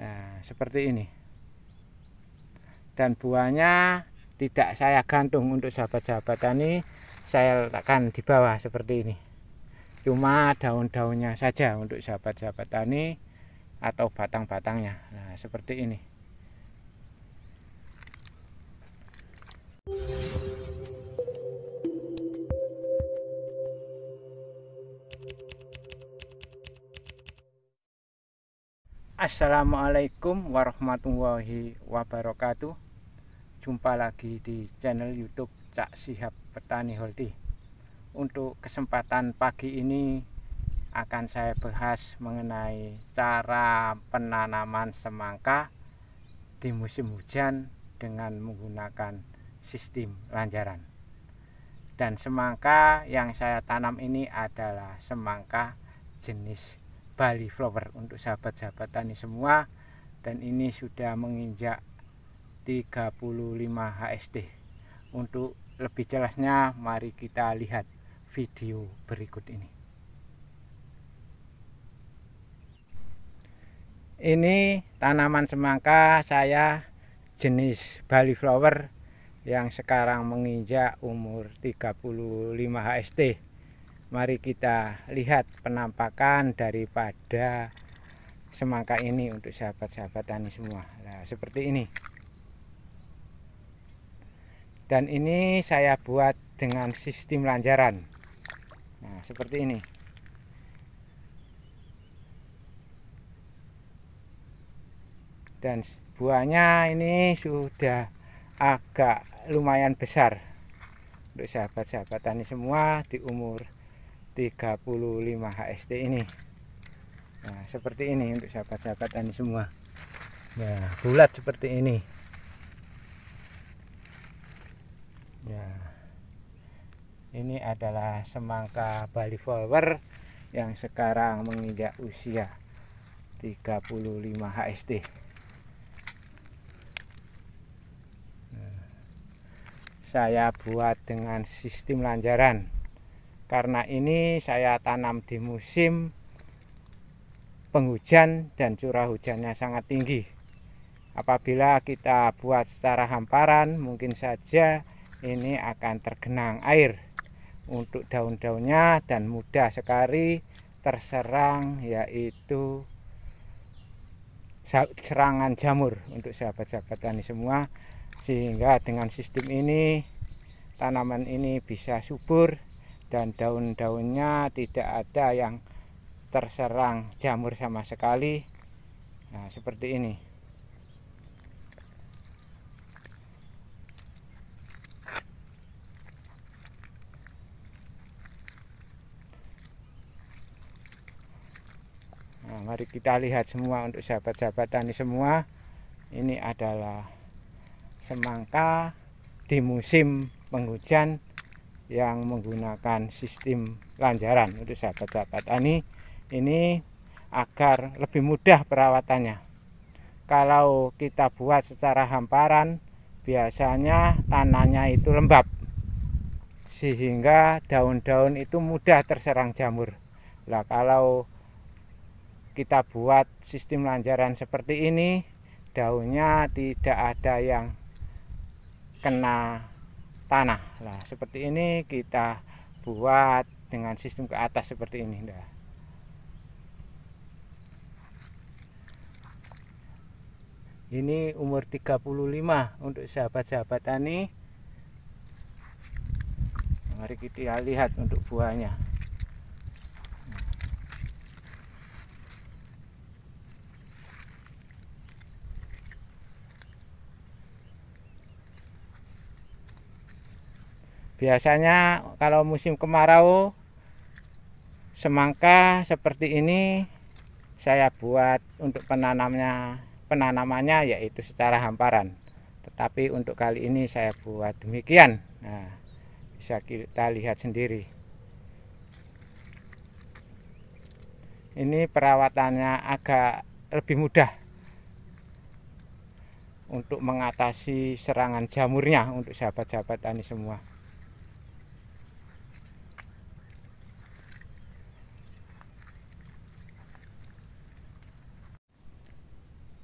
Nah, seperti ini. Dan buahnya tidak saya gantung untuk sahabat-sahabat tani, nah, saya letakkan di bawah seperti ini. Cuma daun-daunnya saja untuk sahabat-sahabat tani atau batang-batangnya. Nah, seperti ini. Assalamualaikum warahmatullahi wabarakatuh Jumpa lagi di channel youtube Cak Sihab Petani Holti Untuk kesempatan pagi ini Akan saya bahas mengenai cara penanaman semangka Di musim hujan dengan menggunakan sistem lanjaran Dan semangka yang saya tanam ini adalah semangka jenis Bali Flower untuk sahabat-sahabat tani semua dan ini sudah menginjak 35 hsd. untuk lebih jelasnya mari kita lihat video berikut ini ini tanaman semangka saya jenis Bali Flower yang sekarang menginjak umur 35 HST mari kita lihat penampakan daripada semangka ini untuk sahabat-sahabat tani semua nah, seperti ini dan ini saya buat dengan sistem lanjaran nah seperti ini dan buahnya ini sudah agak lumayan besar untuk sahabat-sahabat tani semua di umur 35 HST ini nah seperti ini untuk sahabat-sahabat tani semua ya bulat seperti ini ya ini adalah semangka Bali Flower yang sekarang menginjak usia 35 HST nah, saya buat dengan sistem lanjaran karena ini saya tanam di musim penghujan dan curah hujannya sangat tinggi apabila kita buat secara hamparan mungkin saja ini akan tergenang air untuk daun-daunnya dan mudah sekali terserang yaitu serangan jamur untuk sahabat-sahabat tani semua sehingga dengan sistem ini tanaman ini bisa subur dan daun-daunnya tidak ada yang terserang jamur sama sekali nah seperti ini nah, mari kita lihat semua untuk sahabat-sahabat tani semua ini adalah semangka di musim penghujan yang menggunakan sistem lanjaran untuk sahabat-sahabat tani nah, ini agar lebih mudah perawatannya kalau kita buat secara hamparan biasanya tanahnya itu lembab sehingga daun-daun itu mudah terserang jamur lah kalau kita buat sistem lanjaran seperti ini daunnya tidak ada yang kena tanah lah seperti ini kita buat dengan sistem ke atas seperti ini dah. ini umur 35 untuk sahabat-sahabat tani mari kita lihat untuk buahnya biasanya kalau musim kemarau semangka seperti ini saya buat untuk penanamnya penanamannya yaitu secara hamparan tetapi untuk kali ini saya buat demikian nah bisa kita lihat sendiri ini perawatannya agak lebih mudah untuk mengatasi serangan jamurnya untuk sahabat-sahabat tani semua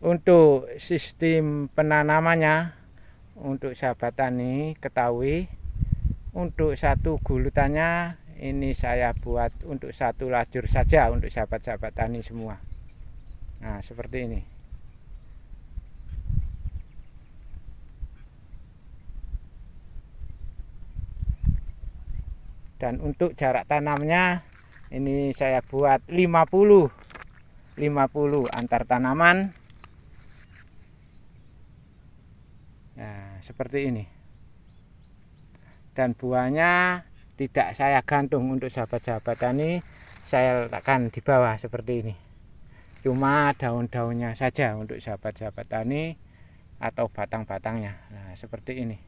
untuk sistem penanamannya untuk sahabat tani ketahui untuk satu gulutannya ini saya buat untuk satu lajur saja untuk sahabat-sahabat tani semua nah seperti ini dan untuk jarak tanamnya ini saya buat 50 50 antar tanaman seperti ini dan buahnya tidak saya gantung untuk sahabat-sahabat tani saya letakkan di bawah seperti ini cuma daun-daunnya saja untuk sahabat-sahabat tani atau batang-batangnya nah seperti ini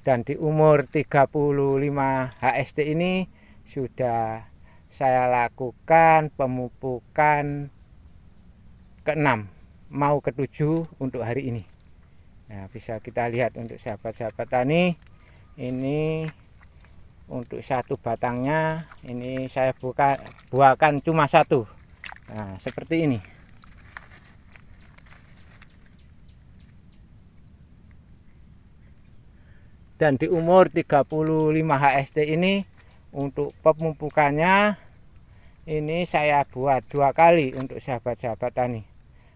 dan di umur 35 HST ini sudah saya lakukan pemupukan keenam mau ketujuh untuk hari ini nah bisa kita lihat untuk sahabat-sahabat tani ini untuk satu batangnya ini saya buka buahkan cuma satu nah seperti ini dan di umur 35 HST ini untuk pemupukannya ini saya buat dua kali untuk sahabat-sahabat tani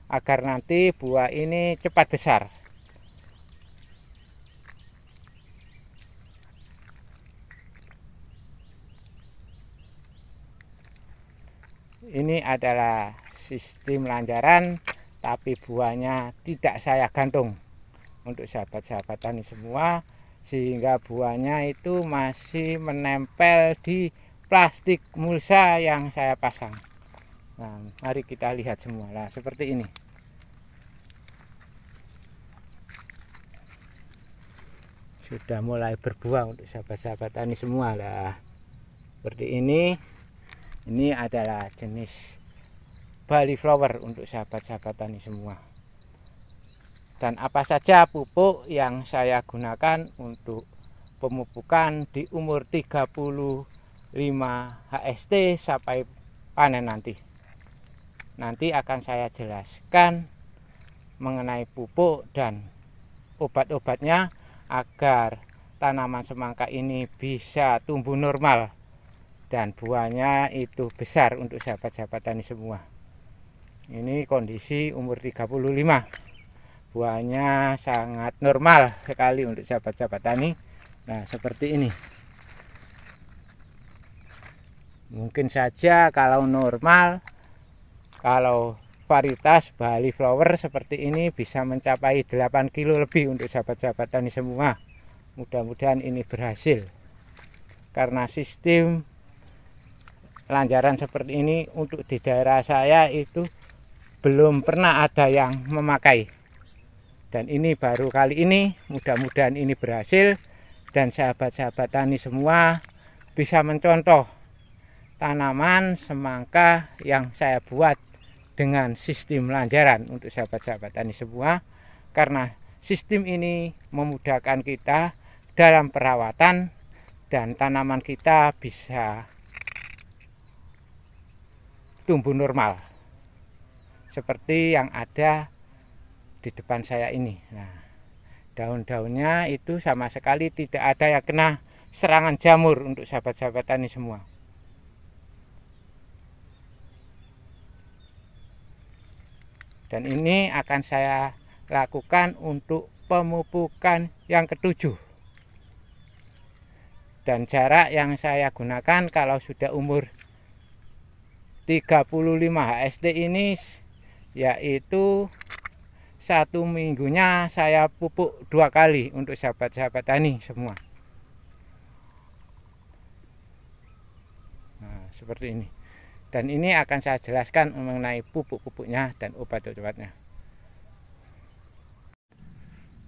agar nanti buah ini cepat besar ini adalah sistem lanjaran tapi buahnya tidak saya gantung untuk sahabat-sahabat tani semua sehingga buahnya itu masih menempel di plastik mulsa yang saya pasang Nah, mari kita lihat semua lah seperti ini. Sudah mulai berbuah untuk sahabat-sahabat tani semua lah. Seperti ini. Ini adalah jenis Bali flower untuk sahabat-sahabat tani semua. Dan apa saja pupuk yang saya gunakan untuk pemupukan di umur 35 HST sampai panen nanti nanti akan saya jelaskan mengenai pupuk dan obat-obatnya agar tanaman semangka ini bisa tumbuh normal dan buahnya itu besar untuk sahabat-sahabat tani semua ini kondisi umur 35 buahnya sangat normal sekali untuk sahabat-sahabat tani nah seperti ini mungkin saja kalau normal kalau varietas Bali Flower seperti ini bisa mencapai 8 kilo lebih untuk sahabat-sahabat tani semua mudah-mudahan ini berhasil karena sistem lanjaran seperti ini untuk di daerah saya itu belum pernah ada yang memakai dan ini baru kali ini mudah-mudahan ini berhasil dan sahabat-sahabat tani semua bisa mencontoh tanaman semangka yang saya buat dengan sistem lanjaran untuk sahabat-sahabat tani semua karena sistem ini memudahkan kita dalam perawatan dan tanaman kita bisa tumbuh normal seperti yang ada di depan saya ini nah daun-daunnya itu sama sekali tidak ada yang kena serangan jamur untuk sahabat-sahabat tani semua dan ini akan saya lakukan untuk pemupukan yang ketujuh dan jarak yang saya gunakan kalau sudah umur 35 HST ini yaitu satu minggunya saya pupuk dua kali untuk sahabat-sahabat tani semua nah, seperti ini dan ini akan saya jelaskan mengenai pupuk-pupuknya dan obat-obatnya.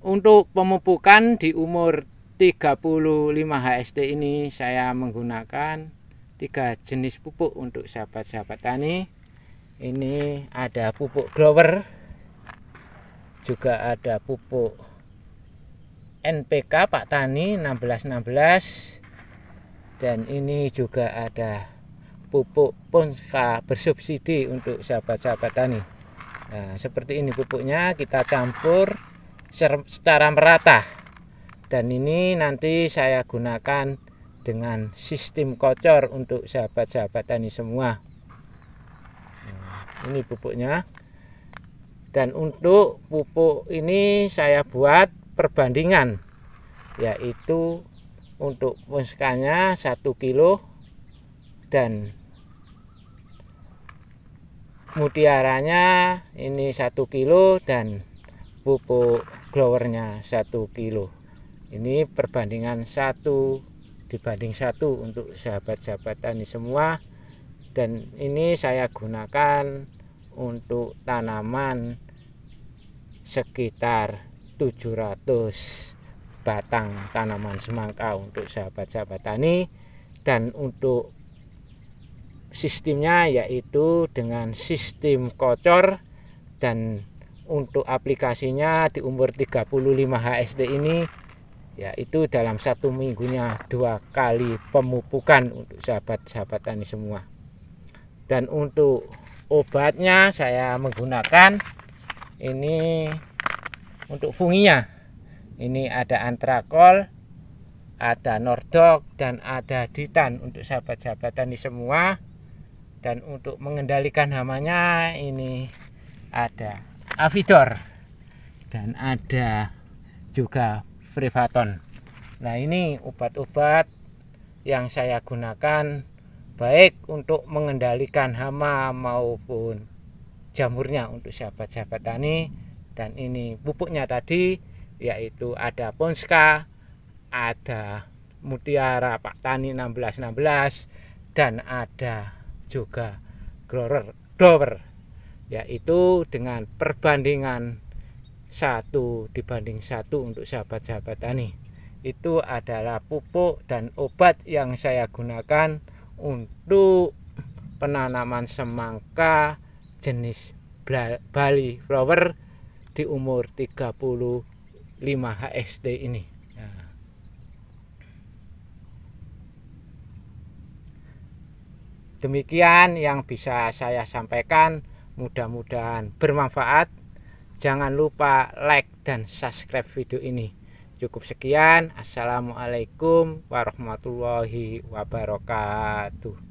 Untuk pemupukan di umur 35 HST ini saya menggunakan tiga jenis pupuk untuk sahabat-sahabat tani. Ini ada pupuk grower, juga ada pupuk NPK Pak Tani 1616 dan ini juga ada pupuk Ponska bersubsidi untuk sahabat-sahabat tani. Nah, seperti ini pupuknya kita campur secara merata. Dan ini nanti saya gunakan dengan sistem kocor untuk sahabat-sahabat tani semua. Nah, ini pupuknya. Dan untuk pupuk ini saya buat perbandingan yaitu untuk ponskanya 1 kilo dan mutiaranya ini satu kilo dan pupuk glowernya satu kilo ini perbandingan satu dibanding satu untuk sahabat-sahabat tani semua dan ini saya gunakan untuk tanaman sekitar 700 batang tanaman semangka untuk sahabat-sahabat tani dan untuk sistemnya yaitu dengan sistem kocor dan untuk aplikasinya di umur 35 HSD ini yaitu dalam satu minggunya dua kali pemupukan untuk sahabat-sahabat tani semua dan untuk obatnya saya menggunakan ini untuk funginya ini ada antrakol ada nordok dan ada ditan untuk sahabat-sahabat tani semua dan untuk mengendalikan hamanya ini ada avidor dan ada juga privaton nah ini obat-obat yang saya gunakan baik untuk mengendalikan hama maupun jamurnya untuk sahabat-sahabat tani dan ini pupuknya tadi yaitu ada Ponska, ada Mutiara Pak Tani 1616 dan ada juga grower dower yaitu dengan perbandingan satu dibanding satu untuk sahabat-sahabat tani itu adalah pupuk dan obat yang saya gunakan untuk penanaman semangka jenis Bali flower di umur 35 HSD ini Demikian yang bisa saya sampaikan. Mudah-mudahan bermanfaat. Jangan lupa like dan subscribe video ini. Cukup sekian. Assalamualaikum warahmatullahi wabarakatuh.